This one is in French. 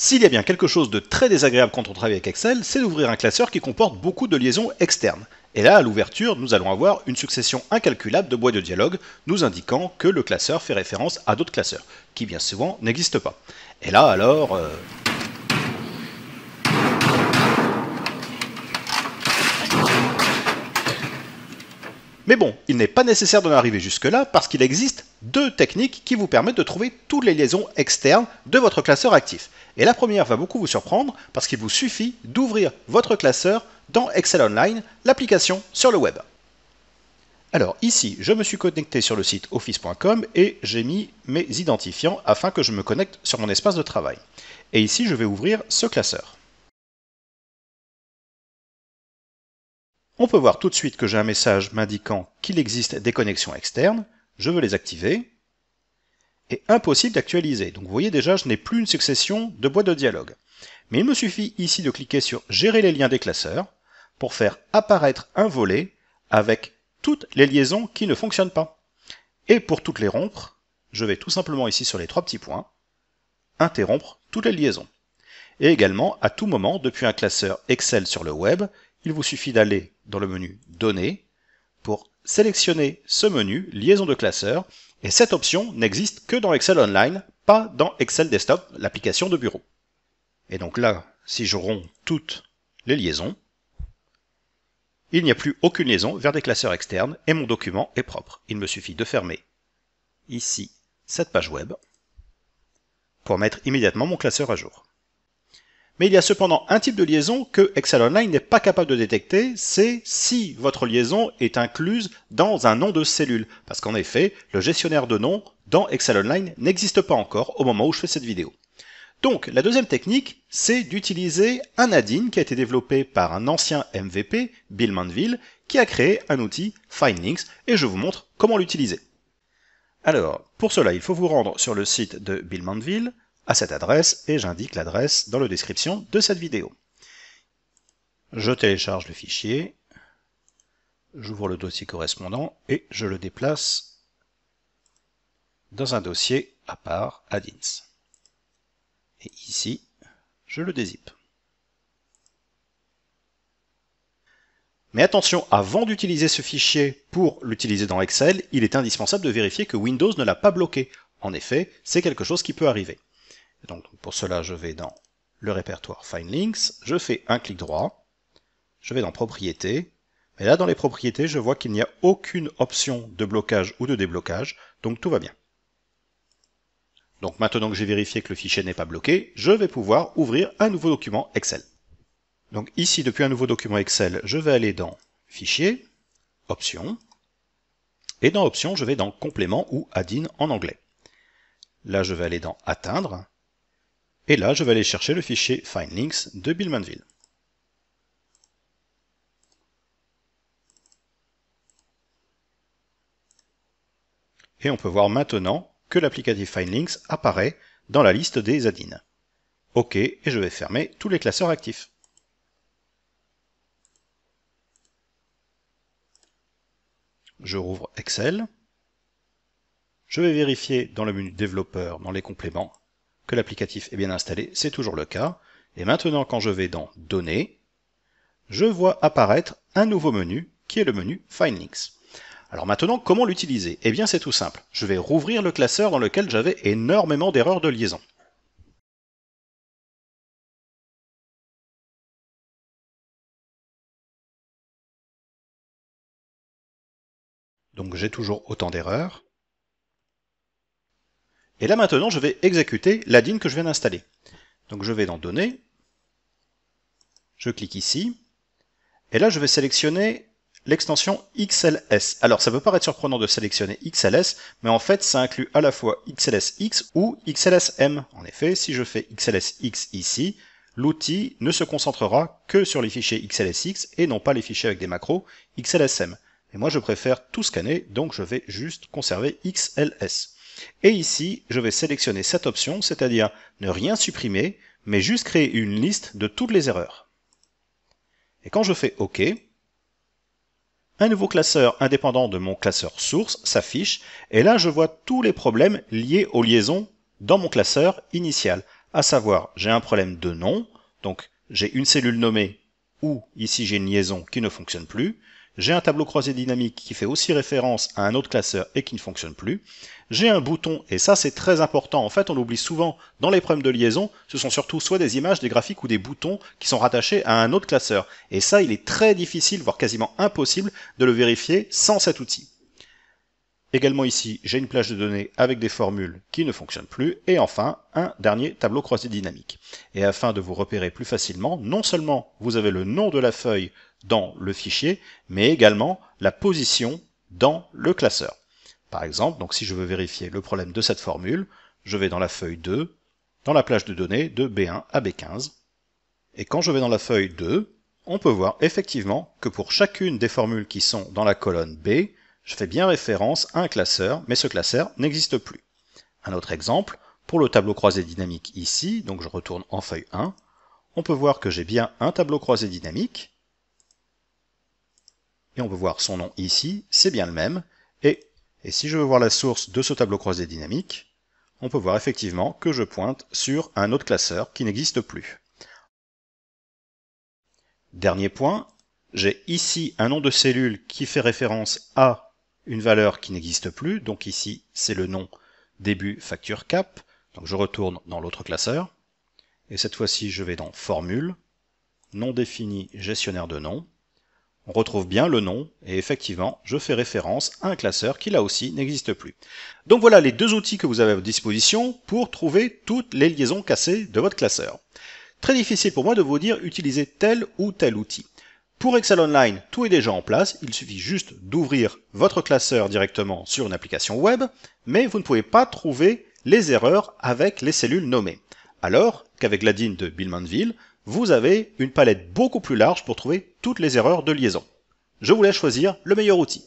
S'il y a bien quelque chose de très désagréable quand on travaille avec Excel, c'est d'ouvrir un classeur qui comporte beaucoup de liaisons externes. Et là, à l'ouverture, nous allons avoir une succession incalculable de bois de dialogue nous indiquant que le classeur fait référence à d'autres classeurs, qui bien souvent n'existent pas. Et là, alors... Euh, Mais bon, il n'est pas nécessaire d'en arriver jusque-là parce qu'il existe deux techniques qui vous permettent de trouver toutes les liaisons externes de votre classeur actif. Et la première va beaucoup vous surprendre parce qu'il vous suffit d'ouvrir votre classeur dans Excel Online, l'application sur le web. Alors ici, je me suis connecté sur le site office.com et j'ai mis mes identifiants afin que je me connecte sur mon espace de travail. Et ici, je vais ouvrir ce classeur. On peut voir tout de suite que j'ai un message m'indiquant qu'il existe des connexions externes. Je veux les activer. Et impossible d'actualiser. Donc vous voyez déjà, je n'ai plus une succession de boîtes de dialogue. Mais il me suffit ici de cliquer sur Gérer les liens des classeurs pour faire apparaître un volet avec toutes les liaisons qui ne fonctionnent pas. Et pour toutes les rompre, je vais tout simplement ici sur les trois petits points, interrompre toutes les liaisons. Et également, à tout moment, depuis un classeur Excel sur le web, il vous suffit d'aller dans le menu Données pour sélectionner ce menu Liaison de classeurs et cette option n'existe que dans Excel Online, pas dans Excel Desktop, l'application de bureau. Et donc là, si je romps toutes les liaisons, il n'y a plus aucune liaison vers des classeurs externes et mon document est propre. Il me suffit de fermer ici cette page web pour mettre immédiatement mon classeur à jour. Mais il y a cependant un type de liaison que Excel Online n'est pas capable de détecter, c'est si votre liaison est incluse dans un nom de cellule. Parce qu'en effet, le gestionnaire de noms dans Excel Online n'existe pas encore au moment où je fais cette vidéo. Donc, la deuxième technique, c'est d'utiliser un add-in qui a été développé par un ancien MVP, Bill Manville, qui a créé un outil FindLinks, et je vous montre comment l'utiliser. Alors, pour cela, il faut vous rendre sur le site de Bill Manville, à cette adresse et j'indique l'adresse dans la description de cette vidéo. Je télécharge le fichier, j'ouvre le dossier correspondant et je le déplace dans un dossier à part Adins. Et ici, je le dézippe. Mais attention, avant d'utiliser ce fichier pour l'utiliser dans Excel, il est indispensable de vérifier que Windows ne l'a pas bloqué. En effet, c'est quelque chose qui peut arriver. Donc pour cela, je vais dans le répertoire Find je fais un clic droit, je vais dans Propriétés, mais là dans les propriétés, je vois qu'il n'y a aucune option de blocage ou de déblocage, donc tout va bien. Donc maintenant que j'ai vérifié que le fichier n'est pas bloqué, je vais pouvoir ouvrir un nouveau document Excel. Donc ici, depuis un nouveau document Excel, je vais aller dans Fichier, Options, et dans Options, je vais dans Complément ou Add-in en anglais. Là, je vais aller dans Atteindre, et là, je vais aller chercher le fichier findLinks de Billmanville. Et on peut voir maintenant que l'applicatif findLinks apparaît dans la liste des add-ins. OK, et je vais fermer tous les classeurs actifs. Je rouvre Excel. Je vais vérifier dans le menu développeur, dans les compléments, que l'applicatif est bien installé, c'est toujours le cas. Et maintenant, quand je vais dans Données, je vois apparaître un nouveau menu, qui est le menu Find Links. Alors maintenant, comment l'utiliser Eh bien, c'est tout simple. Je vais rouvrir le classeur dans lequel j'avais énormément d'erreurs de liaison. Donc j'ai toujours autant d'erreurs. Et là maintenant, je vais exécuter ligne que je viens d'installer. Donc je vais dans Données, je clique ici, et là je vais sélectionner l'extension XLS. Alors ça peut paraître surprenant de sélectionner XLS, mais en fait ça inclut à la fois XLSX ou XLSM. En effet, si je fais XLSX ici, l'outil ne se concentrera que sur les fichiers XLSX et non pas les fichiers avec des macros XLSM. Et moi je préfère tout scanner, donc je vais juste conserver XLS. Et ici, je vais sélectionner cette option, c'est-à-dire ne rien supprimer, mais juste créer une liste de toutes les erreurs. Et quand je fais OK, un nouveau classeur indépendant de mon classeur source s'affiche, et là je vois tous les problèmes liés aux liaisons dans mon classeur initial, à savoir j'ai un problème de nom, donc j'ai une cellule nommée ou ici j'ai une liaison qui ne fonctionne plus, j'ai un tableau croisé dynamique qui fait aussi référence à un autre classeur et qui ne fonctionne plus, j'ai un bouton, et ça c'est très important, en fait on l'oublie souvent dans les problèmes de liaison, ce sont surtout soit des images, des graphiques ou des boutons qui sont rattachés à un autre classeur, et ça il est très difficile, voire quasiment impossible, de le vérifier sans cet outil. Également ici, j'ai une plage de données avec des formules qui ne fonctionnent plus, et enfin, un dernier tableau croisé dynamique. Et afin de vous repérer plus facilement, non seulement vous avez le nom de la feuille dans le fichier, mais également la position dans le classeur. Par exemple, donc si je veux vérifier le problème de cette formule, je vais dans la feuille 2, dans la plage de données de B1 à B15. Et quand je vais dans la feuille 2, on peut voir effectivement que pour chacune des formules qui sont dans la colonne B, je fais bien référence à un classeur, mais ce classeur n'existe plus. Un autre exemple, pour le tableau croisé dynamique ici, donc je retourne en feuille 1, on peut voir que j'ai bien un tableau croisé dynamique, et on peut voir son nom ici, c'est bien le même, et, si je veux voir la source de ce tableau croisé dynamique, on peut voir effectivement que je pointe sur un autre classeur qui n'existe plus. Dernier point, j'ai ici un nom de cellule qui fait référence à une valeur qui n'existe plus, donc ici c'est le nom début facture cap, donc je retourne dans l'autre classeur, et cette fois-ci je vais dans formule, nom défini gestionnaire de noms. On retrouve bien le nom et effectivement, je fais référence à un classeur qui là aussi n'existe plus. Donc voilà les deux outils que vous avez à disposition pour trouver toutes les liaisons cassées de votre classeur. Très difficile pour moi de vous dire utiliser tel ou tel outil. Pour Excel Online, tout est déjà en place, il suffit juste d'ouvrir votre classeur directement sur une application web, mais vous ne pouvez pas trouver les erreurs avec les cellules nommées. Alors qu'avec l'adine de Billmanville, vous avez une palette beaucoup plus large pour trouver toutes les erreurs de liaison. Je vous laisse choisir le meilleur outil.